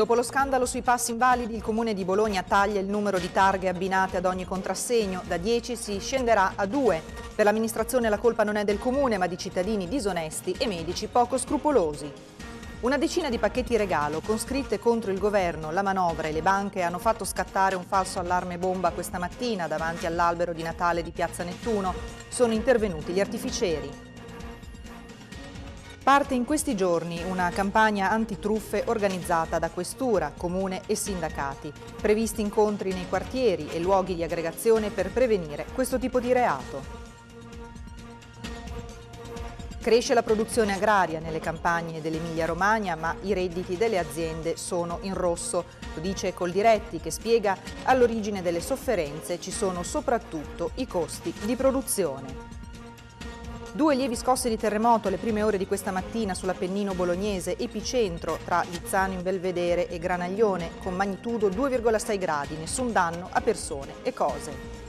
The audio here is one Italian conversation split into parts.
Dopo lo scandalo sui passi invalidi, il Comune di Bologna taglia il numero di targhe abbinate ad ogni contrassegno, da 10 si scenderà a 2. Per l'amministrazione la colpa non è del Comune, ma di cittadini disonesti e medici poco scrupolosi. Una decina di pacchetti regalo con scritte contro il governo, la manovra e le banche hanno fatto scattare un falso allarme bomba questa mattina davanti all'albero di Natale di Piazza Nettuno. Sono intervenuti gli artificieri. Parte in questi giorni una campagna antitruffe organizzata da Questura, Comune e sindacati. Previsti incontri nei quartieri e luoghi di aggregazione per prevenire questo tipo di reato. Cresce la produzione agraria nelle campagne dell'Emilia-Romagna, ma i redditi delle aziende sono in rosso. Lo dice Coldiretti che spiega all'origine delle sofferenze ci sono soprattutto i costi di produzione. Due lievi scosse di terremoto alle prime ore di questa mattina sull'Appennino bolognese, epicentro tra Lizzano in Belvedere e Granaglione, con magnitudo 2,6 gradi, nessun danno a persone e cose.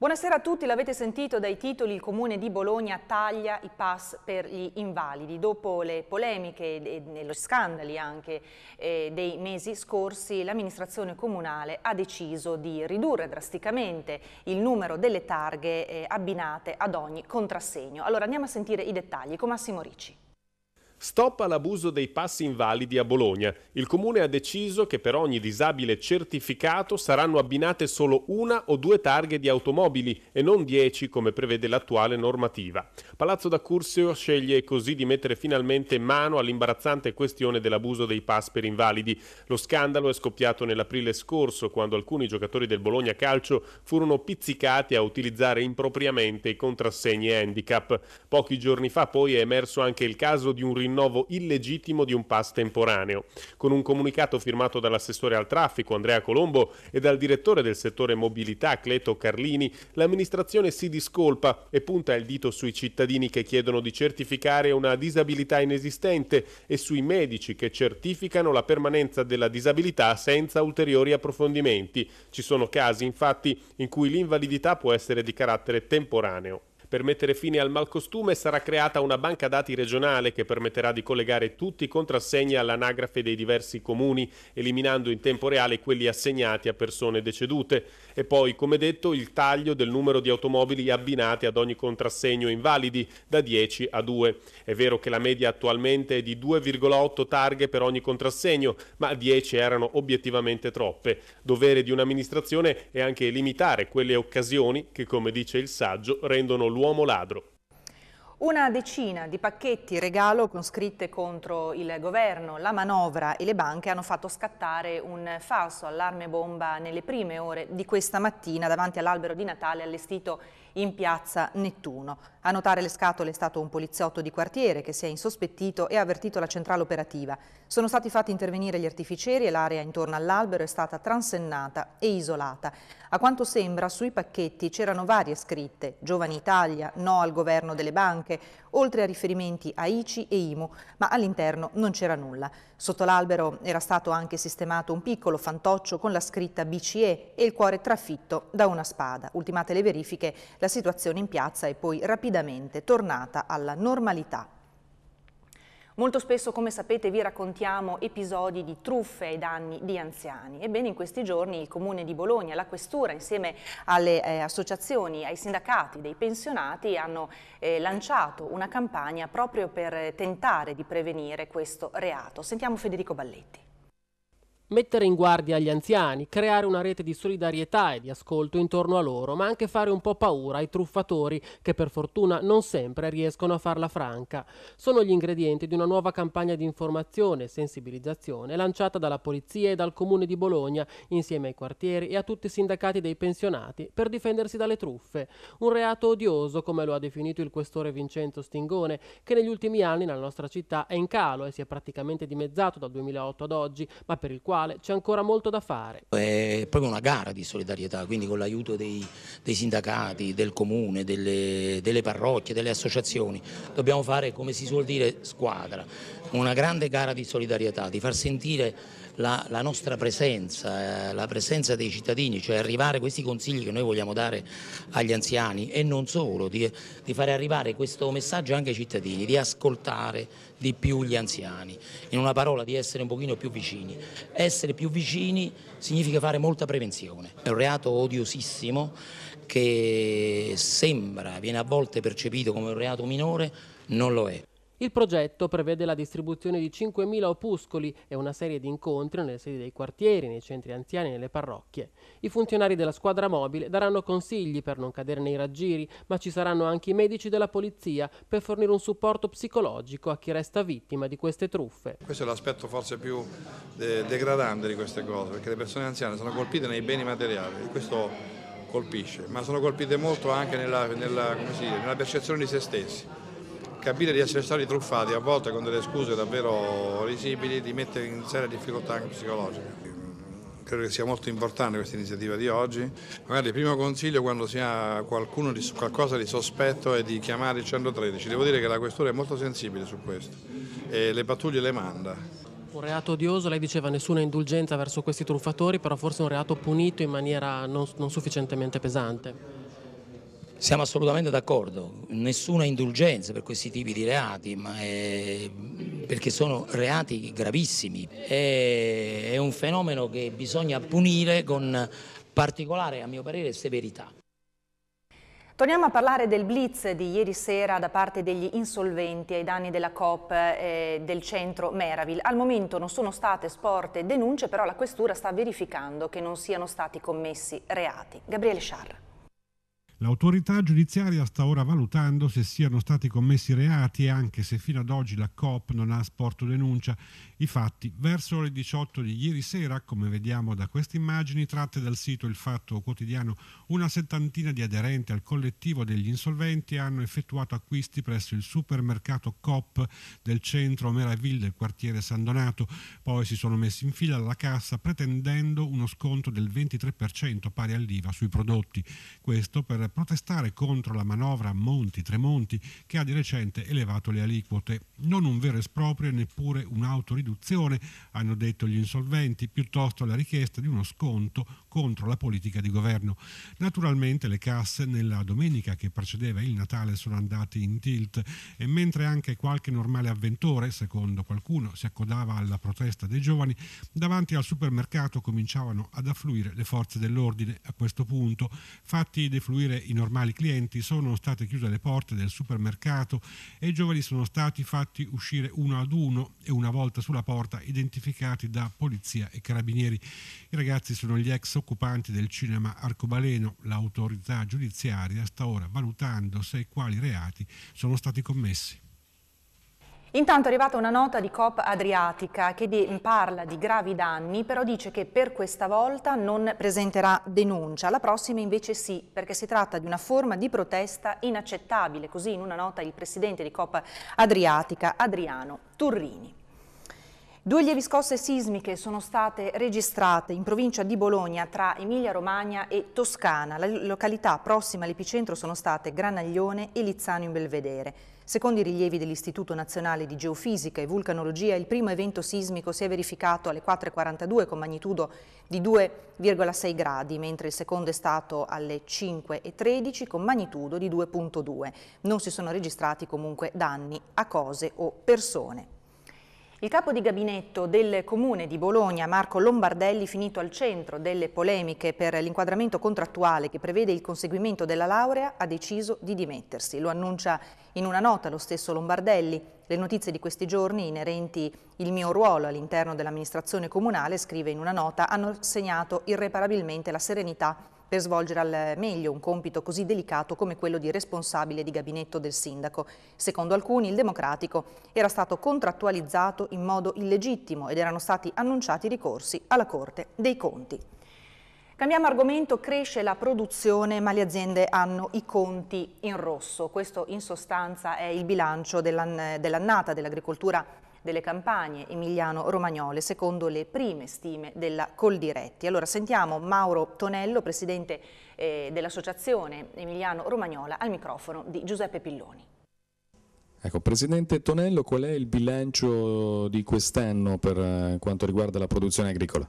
Buonasera a tutti, l'avete sentito dai titoli, il comune di Bologna taglia i pass per gli invalidi. Dopo le polemiche e gli scandali anche eh, dei mesi scorsi, l'amministrazione comunale ha deciso di ridurre drasticamente il numero delle targhe eh, abbinate ad ogni contrassegno. Allora andiamo a sentire i dettagli con Massimo Ricci. Stop all'abuso dei passi invalidi a Bologna. Il comune ha deciso che per ogni disabile certificato saranno abbinate solo una o due targhe di automobili e non dieci come prevede l'attuale normativa. Palazzo da d'Accursio sceglie così di mettere finalmente mano all'imbarazzante questione dell'abuso dei pass per invalidi. Lo scandalo è scoppiato nell'aprile scorso quando alcuni giocatori del Bologna Calcio furono pizzicati a utilizzare impropriamente i contrassegni handicap. Pochi giorni fa poi è emerso anche il caso di un rinuncio rinnovo illegittimo di un pass temporaneo. Con un comunicato firmato dall'assessore al traffico Andrea Colombo e dal direttore del settore mobilità Cleto Carlini, l'amministrazione si discolpa e punta il dito sui cittadini che chiedono di certificare una disabilità inesistente e sui medici che certificano la permanenza della disabilità senza ulteriori approfondimenti. Ci sono casi infatti in cui l'invalidità può essere di carattere temporaneo. Per mettere fine al malcostume sarà creata una banca dati regionale che permetterà di collegare tutti i contrassegni all'anagrafe dei diversi comuni, eliminando in tempo reale quelli assegnati a persone decedute. E poi, come detto, il taglio del numero di automobili abbinate ad ogni contrassegno invalidi da 10 a 2. È vero che la media attualmente è di 2,8 targhe per ogni contrassegno, ma 10 erano obiettivamente troppe. Dovere di un'amministrazione è anche limitare quelle occasioni che, come dice il saggio, rendono l'uomo l'uomo ladro. Una decina di pacchetti regalo con scritte contro il governo, la manovra e le banche hanno fatto scattare un falso allarme bomba nelle prime ore di questa mattina davanti all'albero di Natale allestito in piazza Nettuno. A notare le scatole è stato un poliziotto di quartiere che si è insospettito e ha avvertito la centrale operativa. Sono stati fatti intervenire gli artificieri e l'area intorno all'albero è stata transennata e isolata. A quanto sembra sui pacchetti c'erano varie scritte, Giovani Italia, no al governo delle banche, oltre a riferimenti a ICI e IMU, ma all'interno non c'era nulla. Sotto l'albero era stato anche sistemato un piccolo fantoccio con la scritta BCE e il cuore trafitto da una spada. Ultimate le verifiche, la situazione in piazza è poi rapidamente rapidamente tornata alla normalità. Molto spesso, come sapete, vi raccontiamo episodi di truffe ai danni di anziani. Ebbene, in questi giorni il Comune di Bologna, la Questura, insieme alle eh, associazioni, ai sindacati dei pensionati, hanno eh, lanciato una campagna proprio per tentare di prevenire questo reato. Sentiamo Federico Balletti mettere in guardia gli anziani, creare una rete di solidarietà e di ascolto intorno a loro, ma anche fare un po' paura ai truffatori che per fortuna non sempre riescono a farla franca. Sono gli ingredienti di una nuova campagna di informazione e sensibilizzazione lanciata dalla Polizia e dal Comune di Bologna insieme ai quartieri e a tutti i sindacati dei pensionati per difendersi dalle truffe. Un reato odioso, come lo ha definito il questore Vincenzo Stingone, che negli ultimi anni nella nostra città è in calo e si è praticamente dimezzato dal 2008 ad oggi, ma per il quale quale c'è ancora molto da fare. È proprio una gara di solidarietà, quindi con l'aiuto dei, dei, sindacati, del comune, delle, delle parrocchie, delle associazioni, dobbiamo fare come si suol dire squadra, una grande gara di solidarietà, di far sentire la, la, nostra presenza, eh, la presenza dei cittadini, cioè arrivare a questi consigli che noi vogliamo dare agli anziani e non solo, di, di fare arrivare questo messaggio anche ai cittadini, di ascoltare di più gli anziani, in una parola di essere un pochino più vicini. È essere più vicini significa fare molta prevenzione. È un reato odiosissimo che sembra, viene a volte percepito come un reato minore, non lo è. Il progetto prevede la distribuzione di 5.000 opuscoli e una serie di incontri nelle sedi dei quartieri, nei centri anziani e nelle parrocchie. I funzionari della squadra mobile daranno consigli per non cadere nei raggiri, ma ci saranno anche i medici della polizia per fornire un supporto psicologico a chi resta vittima di queste truffe. Questo è l'aspetto forse più de eh, degradante di queste cose, perché le persone anziane sono colpite nei beni materiali e questo colpisce, ma sono colpite molto anche nella, nella, dice, nella percezione di se stessi capire di essere stati truffati a volte con delle scuse davvero risibili di mettere in seria difficoltà anche psicologica. Credo che sia molto importante questa iniziativa di oggi. Magari il primo consiglio quando si ha qualcuno di, qualcosa di sospetto è di chiamare il 113. Devo dire che la questura è molto sensibile su questo e le pattuglie le manda. Un reato odioso, lei diceva nessuna indulgenza verso questi truffatori, però forse un reato punito in maniera non, non sufficientemente pesante. Siamo assolutamente d'accordo, nessuna indulgenza per questi tipi di reati, è... perché sono reati gravissimi. È... è un fenomeno che bisogna punire con particolare, a mio parere, severità. Torniamo a parlare del blitz di ieri sera da parte degli insolventi ai danni della COP eh, del centro Meraville. Al momento non sono state sporte denunce, però la Questura sta verificando che non siano stati commessi reati. Gabriele Sciarra. L'autorità giudiziaria sta ora valutando se siano stati commessi reati e anche se fino ad oggi la COP non ha sporto denuncia. I fatti, verso le 18 di ieri sera, come vediamo da queste immagini tratte dal sito Il Fatto Quotidiano, una settantina di aderenti al collettivo degli insolventi hanno effettuato acquisti presso il supermercato COP del centro Meraville del quartiere San Donato. Poi si sono messi in fila alla cassa pretendendo uno sconto del 23% pari all'IVA sui prodotti. Questo per protestare contro la manovra Monti-Tremonti che ha di recente elevato le aliquote. Non un vero esproprio e neppure un'autoriduzione, hanno detto gli insolventi, piuttosto la richiesta di uno sconto contro la politica di governo. Naturalmente le casse nella domenica che precedeva il Natale sono andate in tilt e mentre anche qualche normale avventore, secondo qualcuno, si accodava alla protesta dei giovani, davanti al supermercato cominciavano ad affluire le forze dell'ordine. A questo punto, fatti defluire i normali clienti sono state chiuse le porte del supermercato e i giovani sono stati fatti uscire uno ad uno e una volta sulla porta identificati da polizia e carabinieri. I ragazzi sono gli ex occupanti del cinema Arcobaleno. L'autorità giudiziaria sta ora valutando se e quali reati sono stati commessi. Intanto è arrivata una nota di Coop Adriatica che di, parla di gravi danni, però dice che per questa volta non presenterà denuncia, la prossima invece sì, perché si tratta di una forma di protesta inaccettabile, così in una nota il presidente di Coop Adriatica, Adriano Turrini. Due lievi scosse sismiche sono state registrate in provincia di Bologna tra Emilia-Romagna e Toscana. Le località prossime all'epicentro sono state Granaglione e Lizzano in Belvedere. Secondo i rilievi dell'Istituto Nazionale di Geofisica e Vulcanologia, il primo evento sismico si è verificato alle 4.42 con magnitudo di 2,6 gradi, mentre il secondo è stato alle 5.13 con magnitudo di 2.2. Non si sono registrati comunque danni a cose o persone. Il capo di gabinetto del Comune di Bologna, Marco Lombardelli, finito al centro delle polemiche per l'inquadramento contrattuale che prevede il conseguimento della laurea, ha deciso di dimettersi. Lo annuncia in una nota lo stesso Lombardelli. Le notizie di questi giorni inerenti il mio ruolo all'interno dell'amministrazione comunale, scrive in una nota, hanno segnato irreparabilmente la serenità per svolgere al meglio un compito così delicato come quello di responsabile di gabinetto del sindaco. Secondo alcuni il democratico era stato contrattualizzato in modo illegittimo ed erano stati annunciati ricorsi alla Corte dei Conti. Cambiamo argomento, cresce la produzione ma le aziende hanno i conti in rosso. Questo in sostanza è il bilancio dell'annata dell'agricoltura delle campagne emiliano-romagnole, secondo le prime stime della Coldiretti. Allora sentiamo Mauro Tonello, presidente eh, dell'Associazione Emiliano-Romagnola, al microfono di Giuseppe Pilloni. Ecco, Presidente Tonello, qual è il bilancio di quest'anno per eh, quanto riguarda la produzione agricola?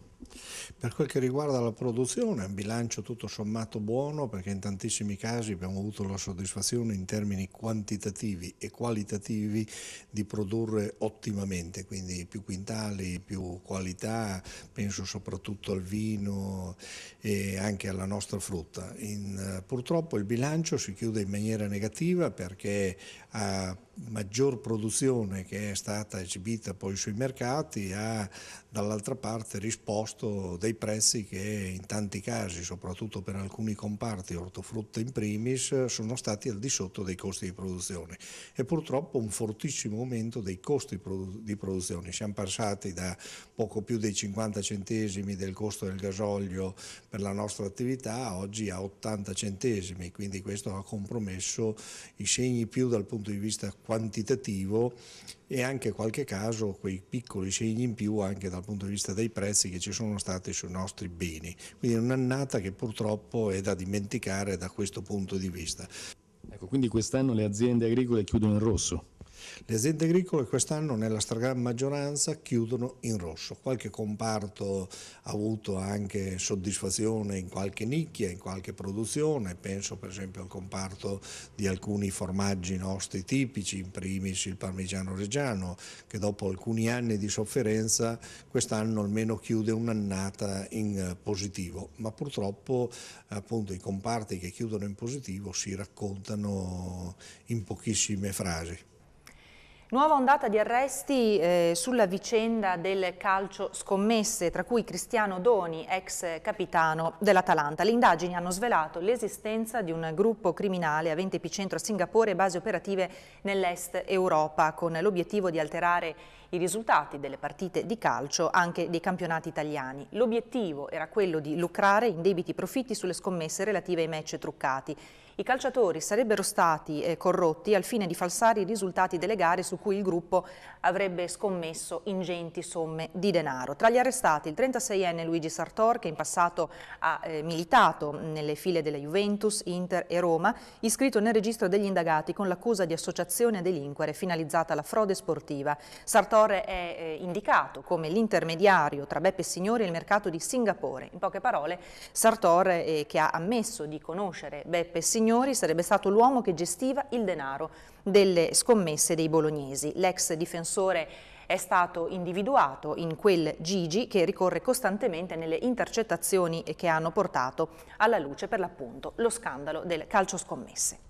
Per quel che riguarda la produzione, un bilancio tutto sommato buono perché in tantissimi casi abbiamo avuto la soddisfazione in termini quantitativi e qualitativi di produrre ottimamente, quindi più quintali, più qualità, penso soprattutto al vino e anche alla nostra frutta. In, eh, purtroppo il bilancio si chiude in maniera negativa perché ha maggior produzione che è stata esibita poi sui mercati ha dall'altra parte risposto costo dei prezzi che in tanti casi, soprattutto per alcuni comparti, ortofrutta in primis, sono stati al di sotto dei costi di produzione e purtroppo un fortissimo aumento dei costi di produzione. Siamo passati da poco più dei 50 centesimi del costo del gasolio per la nostra attività oggi a 80 centesimi, quindi questo ha compromesso i segni più dal punto di vista quantitativo e anche qualche caso quei piccoli segni in più anche dal punto di vista dei prezzi che ci sono stati sui nostri beni. Quindi è un'annata che purtroppo è da dimenticare da questo punto di vista. Ecco, quindi quest'anno le aziende agricole chiudono in rosso? Le aziende agricole quest'anno nella stragrande maggioranza chiudono in rosso, qualche comparto ha avuto anche soddisfazione in qualche nicchia, in qualche produzione, penso per esempio al comparto di alcuni formaggi nostri tipici, in primis il parmigiano reggiano, che dopo alcuni anni di sofferenza quest'anno almeno chiude un'annata in positivo, ma purtroppo appunto i comparti che chiudono in positivo si raccontano in pochissime frasi. Nuova ondata di arresti eh, sulla vicenda del calcio scommesse, tra cui Cristiano Doni, ex capitano dell'Atalanta. Le indagini hanno svelato l'esistenza di un gruppo criminale avente epicentro a Singapore e basi operative nell'est Europa, con l'obiettivo di alterare i risultati delle partite di calcio anche dei campionati italiani. L'obiettivo era quello di lucrare in debiti profitti sulle scommesse relative ai match truccati. I calciatori sarebbero stati eh, corrotti al fine di falsare i risultati delle gare su cui il gruppo avrebbe scommesso ingenti somme di denaro. Tra gli arrestati il 36enne Luigi Sartor che in passato ha eh, militato nelle file della Juventus, Inter e Roma, iscritto nel registro degli indagati con l'accusa di associazione a delinquere finalizzata alla frode sportiva. Sartor Singapore è eh, indicato come l'intermediario tra Beppe Signori e il mercato di Singapore. In poche parole, Sartor, eh, che ha ammesso di conoscere Beppe Signori, sarebbe stato l'uomo che gestiva il denaro delle scommesse dei bolognesi. L'ex difensore è stato individuato in quel Gigi che ricorre costantemente nelle intercettazioni che hanno portato alla luce per l'appunto lo scandalo del calcio scommesse.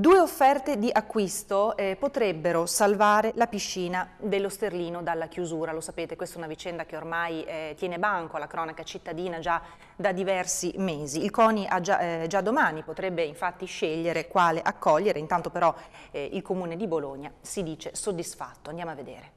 Due offerte di acquisto eh, potrebbero salvare la piscina dello Sterlino dalla chiusura. Lo sapete, questa è una vicenda che ormai eh, tiene banco alla cronaca cittadina già da diversi mesi. Il CONI già, eh, già, domani potrebbe infatti scegliere quale accogliere, intanto però eh, il Comune di Bologna si dice soddisfatto. Andiamo a vedere.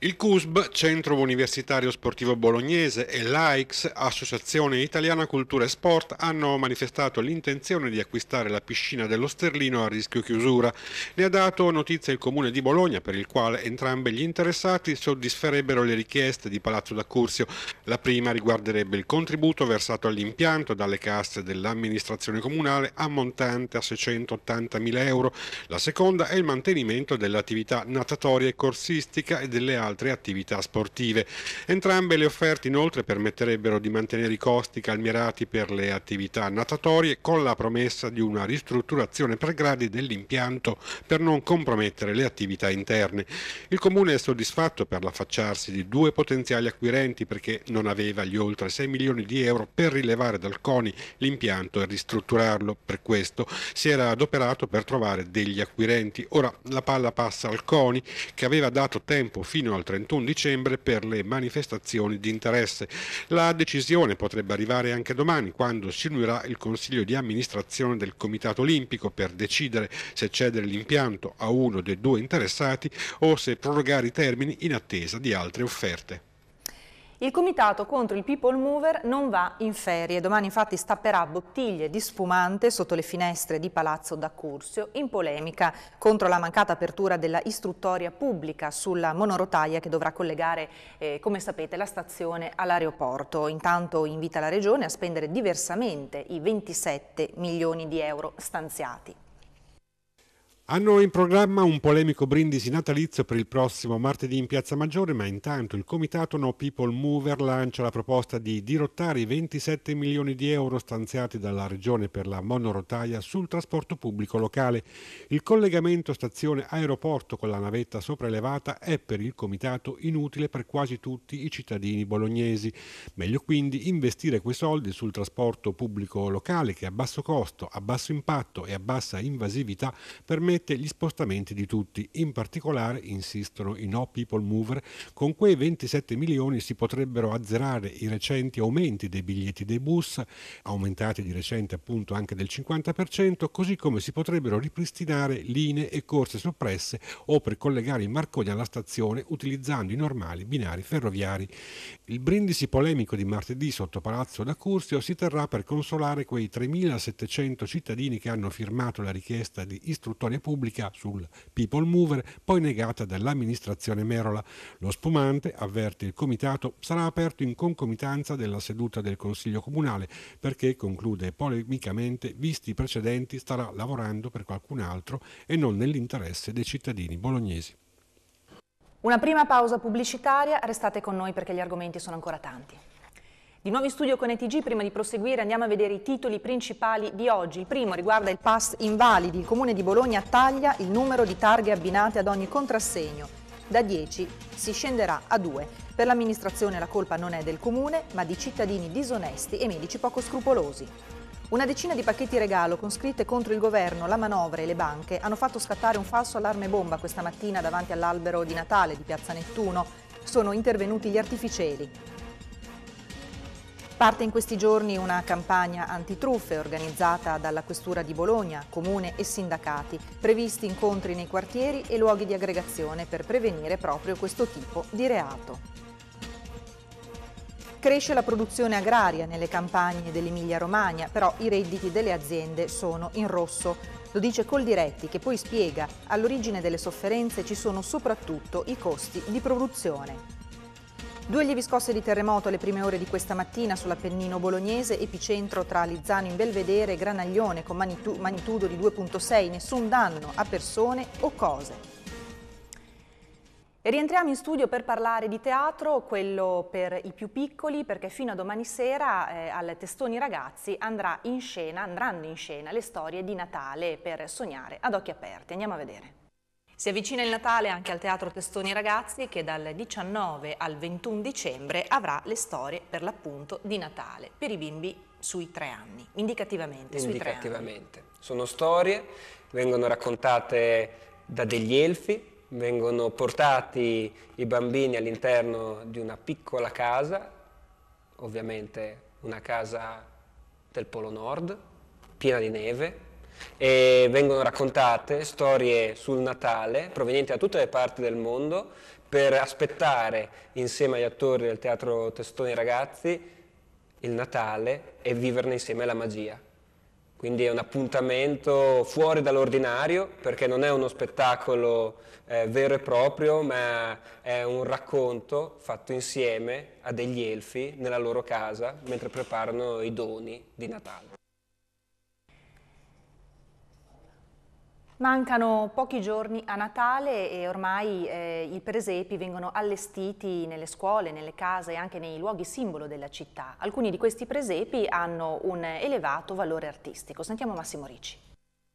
Il CUSB, Centro Universitario Sportivo Bolognese, e l'AICS, Associazione Italiana Cultura e Sport, hanno manifestato l'intenzione di acquistare la piscina dello Sterlino a rischio chiusura. Ne ha dato notizia il Comune di Bologna, per il quale entrambi gli interessati soddisferebbero le richieste di Palazzo d'Accursio. La prima riguarderebbe il contributo versato all'impianto dalle casse dell'amministrazione comunale ammontante a 680.000 euro. La seconda è il mantenimento dell'attività natatoria e corsistica e delle altre altre attività sportive. Entrambe le offerte inoltre permetterebbero di mantenere i costi calmierati per le attività natatorie con la promessa di una ristrutturazione per gradi dell'impianto per non compromettere le attività interne. Il Comune è soddisfatto per l'affacciarsi di due potenziali acquirenti perché non aveva gli oltre 6 milioni di euro per rilevare dal CONI l'impianto e ristrutturarlo. Per questo si era adoperato per trovare degli acquirenti. Ora la palla passa al CONI che aveva dato tempo fino a al 31 dicembre per le manifestazioni di interesse. La decisione potrebbe arrivare anche domani quando si unirà il Consiglio di amministrazione del Comitato Olimpico per decidere se cedere l'impianto a uno dei due interessati o se prorogare i termini in attesa di altre offerte. Il comitato contro il People Mover non va in ferie, domani infatti stapperà bottiglie di sfumante sotto le finestre di Palazzo d'Accursio in polemica contro la mancata apertura della istruttoria pubblica sulla monorotaia che dovrà collegare, eh, come sapete, la stazione all'aeroporto. Intanto invita la Regione a spendere diversamente i 27 milioni di euro stanziati. Hanno in programma un polemico brindisi natalizio per il prossimo martedì in Piazza Maggiore, ma intanto il comitato No People Mover lancia la proposta di dirottare i 27 milioni di euro stanziati dalla Regione per la monorotaia sul trasporto pubblico locale. Il collegamento stazione-aeroporto con la navetta sopraelevata è per il comitato inutile per quasi tutti i cittadini bolognesi. Meglio quindi investire quei soldi sul trasporto pubblico locale che a basso costo, a basso impatto e a bassa invasività permette permette gli spostamenti di tutti. In particolare, insistono i no people mover, con quei 27 milioni si potrebbero azzerare i recenti aumenti dei biglietti dei bus, aumentati di recente appunto anche del 50%, così come si potrebbero ripristinare linee e corse soppresse o per collegare i Marconi alla stazione utilizzando i normali binari ferroviari. Il brindisi polemico di martedì sotto Palazzo da Curzio si terrà per consolare quei 3.700 cittadini che hanno firmato la richiesta di istruttoria pubblica sul People Mover, poi negata dall'amministrazione Merola. Lo spumante, avverte il comitato, sarà aperto in concomitanza della seduta del Consiglio Comunale perché, conclude polemicamente, visti i precedenti starà lavorando per qualcun altro e non nell'interesse dei cittadini bolognesi. Una prima pausa pubblicitaria, restate con noi perché gli argomenti sono ancora tanti. Di nuovo in studio con ETG, prima di proseguire andiamo a vedere i titoli principali di oggi. Il primo riguarda il pass invalidi. Il comune di Bologna taglia il numero di targhe abbinate ad ogni contrassegno. Da 10 si scenderà a 2. Per l'amministrazione la colpa non è del comune, ma di cittadini disonesti e medici poco scrupolosi. Una decina di pacchetti regalo con scritte contro il governo, la manovra e le banche hanno fatto scattare un falso allarme bomba questa mattina davanti all'albero di Natale di Piazza Nettuno. Sono intervenuti gli artificieri. Parte in questi giorni una campagna antitruffe organizzata dalla Questura di Bologna, Comune e sindacati, previsti incontri nei quartieri e luoghi di aggregazione per prevenire proprio questo tipo di reato. Cresce la produzione agraria nelle campagne dell'Emilia-Romagna, però i redditi delle aziende sono in rosso. Lo dice Coldiretti, che poi spiega, all'origine delle sofferenze ci sono soprattutto i costi di produzione. Due lievi scosse di terremoto alle prime ore di questa mattina sull'Appennino bolognese, epicentro tra Lizzano in Belvedere e Granaglione con magnitudo di 2.6, nessun danno a persone o cose. E rientriamo in studio per parlare di teatro, quello per i più piccoli, perché fino a domani sera eh, al Testoni Ragazzi in scena, andranno in scena le storie di Natale per sognare ad occhi aperti. Andiamo a vedere. Si avvicina il Natale anche al Teatro Testoni Ragazzi che dal 19 al 21 dicembre avrà le storie per l'appunto di Natale per i bimbi sui tre anni, indicativamente. Indicativamente. Anni. Sono storie, vengono raccontate da degli elfi, vengono portati i bambini all'interno di una piccola casa, ovviamente una casa del Polo Nord, piena di neve, e vengono raccontate storie sul Natale provenienti da tutte le parti del mondo per aspettare insieme agli attori del teatro Testoni Ragazzi il Natale e viverne insieme la magia. Quindi è un appuntamento fuori dall'ordinario perché non è uno spettacolo eh, vero e proprio, ma è un racconto fatto insieme a degli elfi nella loro casa mentre preparano i doni di Natale. Mancano pochi giorni a Natale e ormai eh, i presepi vengono allestiti nelle scuole, nelle case e anche nei luoghi simbolo della città. Alcuni di questi presepi hanno un elevato valore artistico. Sentiamo Massimo Ricci.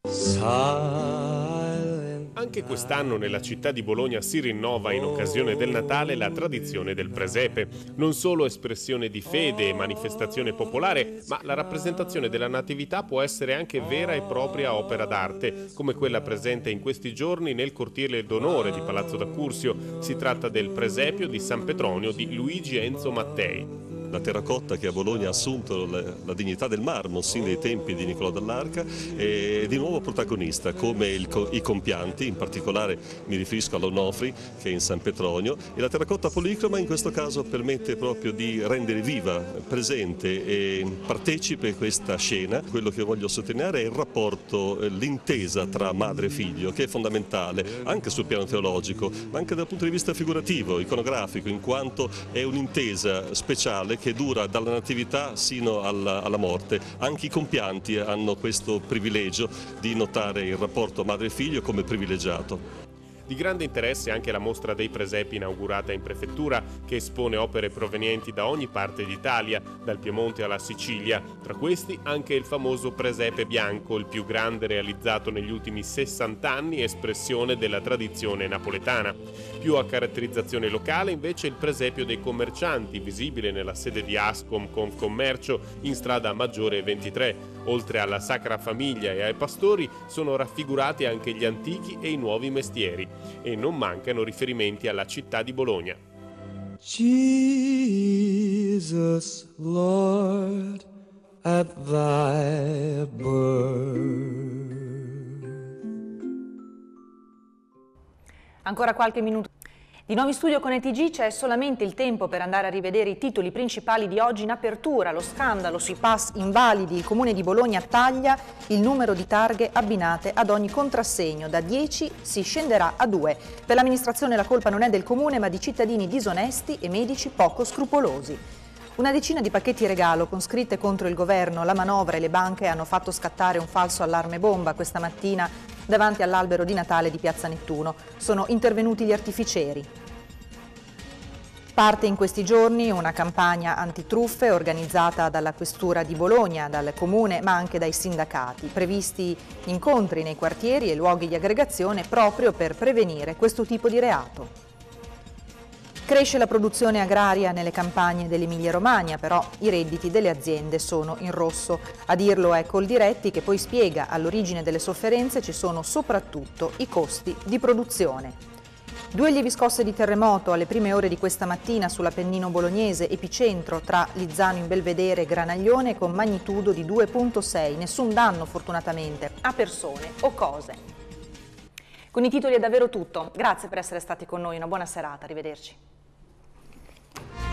Silent. Anche quest'anno nella città di Bologna si rinnova in occasione del Natale la tradizione del presepe, non solo espressione di fede e manifestazione popolare, ma la rappresentazione della Natività può essere anche vera e propria opera d'arte, come quella presente in questi giorni nel cortile d'onore di Palazzo da Cursio. Si tratta del presepio di San Petronio di Luigi Enzo Mattei la terracotta che a Bologna ha assunto la, la dignità del marmo sin dai tempi di Niccolò dall'Arca e di nuovo protagonista come il, i compianti, in particolare mi riferisco all'Onofri che è in San Petronio e la terracotta policroma in questo caso permette proprio di rendere viva, presente e partecipe questa scena. Quello che voglio sottolineare è il rapporto, eh, l'intesa tra madre e figlio che è fondamentale anche sul piano teologico ma anche dal punto di vista figurativo, iconografico in quanto è un'intesa speciale che dura dalla natività sino alla, alla morte. Anche i compianti hanno questo privilegio di notare il rapporto madre-figlio come privilegiato. Di grande interesse anche la mostra dei presepi inaugurata in prefettura, che espone opere provenienti da ogni parte d'Italia, dal Piemonte alla Sicilia, tra questi anche il famoso presepe bianco, il più grande realizzato negli ultimi 60 anni, espressione della tradizione napoletana. Più a caratterizzazione locale invece il presepio dei commercianti, visibile nella sede di Ascom Confcommercio in strada Maggiore 23 Oltre alla Sacra Famiglia e ai pastori sono raffigurati anche gli antichi e i nuovi mestieri e non mancano riferimenti alla città di Bologna. Jesus, Lord, at thy birth. Ancora qualche minuto. Di nuovo in studio con ETG c'è solamente il tempo per andare a rivedere i titoli principali di oggi in apertura, lo scandalo sui pass invalidi, il Comune di Bologna taglia il numero di targhe abbinate ad ogni contrassegno, da 10 si scenderà a 2. Per l'amministrazione la colpa non è del Comune ma di cittadini disonesti e medici poco scrupolosi. Una decina di pacchetti regalo con scritte contro il governo, la manovra e le banche hanno fatto scattare un falso allarme bomba questa mattina davanti all'albero di Natale di Piazza Nettuno. Sono intervenuti gli artificieri. Parte in questi giorni una campagna antitruffe organizzata dalla Questura di Bologna, dal Comune ma anche dai sindacati. Previsti incontri nei quartieri e luoghi di aggregazione proprio per prevenire questo tipo di reato. Cresce la produzione agraria nelle campagne dell'Emilia-Romagna, però i redditi delle aziende sono in rosso. A dirlo è Coldiretti che poi spiega all'origine delle sofferenze ci sono soprattutto i costi di produzione. Due lievi scosse di terremoto alle prime ore di questa mattina sull'Appennino bolognese, epicentro tra Lizzano in Belvedere e Granaglione con magnitudo di 2.6, nessun danno fortunatamente a persone o cose. Con i titoli è davvero tutto, grazie per essere stati con noi, una buona serata, arrivederci. Thank you.